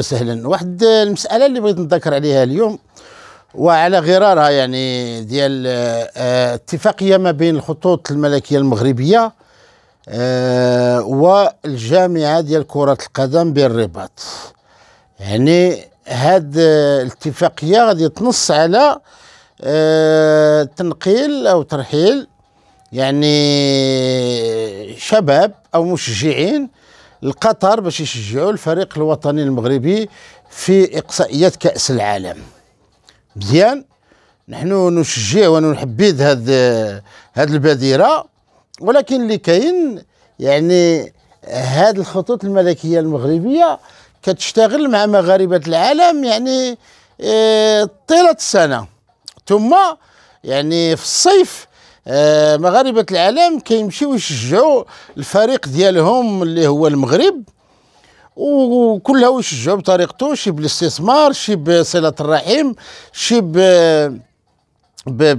سهلا واحد المساله اللي بغيت نذكر عليها اليوم وعلى غرارها يعني ديال آه، اتفاقيه ما بين الخطوط الملكيه المغربيه آه، والجامعه ديال كره القدم بالرباط يعني هاد الاتفاقيه غادي تنص على آه، تنقيل او ترحيل يعني شباب او مشجعين لقطر باش يشجعوا الفريق الوطني المغربي في اقصائيات كاس العالم مزيان نحن نشجع ونحبذ هذه هذه البادره ولكن اللي كاين يعني هذه الخطوط الملكيه المغربيه كتشتغل مع مغاربه العالم يعني آه، طيله السنه ثم يعني في الصيف آه، مغاربه العالم كيمشيو يشجعوا الفريق ديالهم اللي هو المغرب وكلها يشجعوا بطريقته شي بالاستثمار شي بصله الرحم شي ب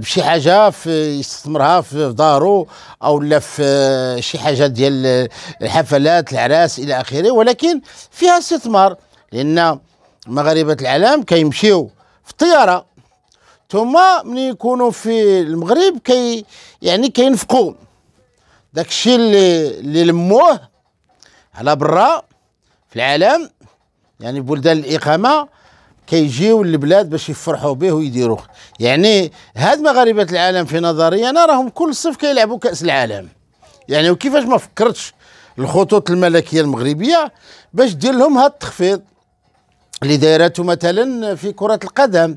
بشي حاجه في يستثمرها في دارو او لا في شي حاجه ديال الحفلات العراس الى اخره ولكن فيها استثمار لان مغاربه العالم كيمشيو في الطياره ثم ملي يكونوا في المغرب كي يعني كينفقوا داك الشيء اللي اللي لموه على برا في العالم يعني بلدان الاقامه كيجيو للبلاد باش يفرحوا به ويديروه يعني هاد مغاربه العالم في نظري انا راهم كل صيف كيلعبوا كاس العالم يعني وكيفاش ما فكرتش الخطوط الملكيه المغربيه باش دير لهم هاد التخفيض اللي دايرته مثلا في كره القدم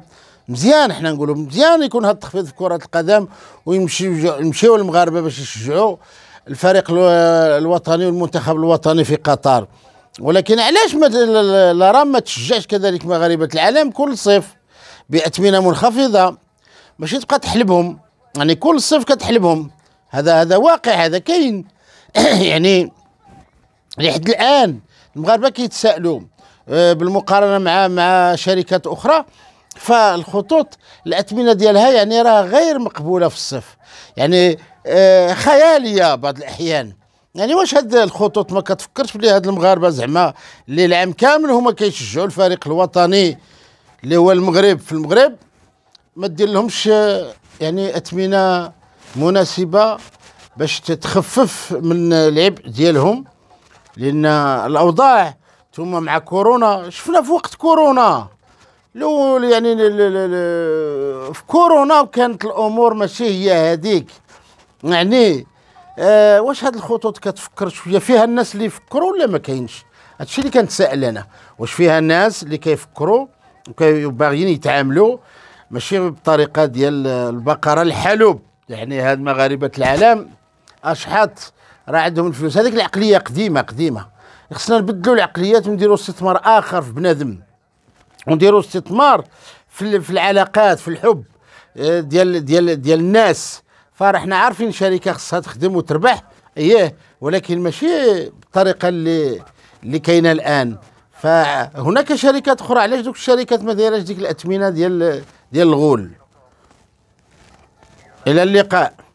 مزيان احنا نقولوا مزيان يكون هذا التخفيض في كره القدم ويمشيو يمشيو المغاربه باش يشجعوا الفريق الوطني والمنتخب الوطني في قطر ولكن علاش لا لارام ما تشجعش كذلك مغاربه العالم كل صيف باثمنه منخفضه ماشي تبقى تحلبهم يعني كل صيف كتحلبهم هذا هذا واقع هذا كاين يعني لحد الان المغاربه كيتسائلوا آه، بالمقارنه مع مع شركات اخرى فالخطوط الاثمنه ديالها يعني راه غير مقبوله في الصيف يعني آه، خياليه بعض الاحيان يعني واش هاد الخطوط ما كتفكرش بلي هاد المغاربه زعما اللي العام كامل هما كيشجعوا الفريق الوطني اللي هو المغرب في المغرب ما دير لهمش آه، يعني اثمنه مناسبه باش تخفف من العبء ديالهم لان الاوضاع ثم مع كورونا شفنا في وقت كورونا الاول يعني في كورونا كانت الامور ماشي هي هذيك يعني آه واش هاد الخطوط كتفكر شويه فيها الناس اللي يفكروا ولا ما كاينش هادشي اللي كنتسائل انا واش فيها الناس اللي كيفكروا وباغيين يتعاملوا ماشي بالطريقه ديال البقره الحلوب يعني هاد مغاربه العالم اشحاط راه عندهم الفلوس هذيك العقليه قديمه قديمه خصنا نبدلوا العقليات ونديروا استثمار اخر في بنادم ونديروا استثمار في العلاقات في الحب آه، ديال ديال ديال الناس فرحنا عارفين شركه خصها تخدم وتربح اييه ولكن ماشي بالطريقه اللي اللي كاينه الان فهناك شركات اخرى علاش دوك الشركات ما دايراش ديك الاثمنه ديال ديال الغول الى اللقاء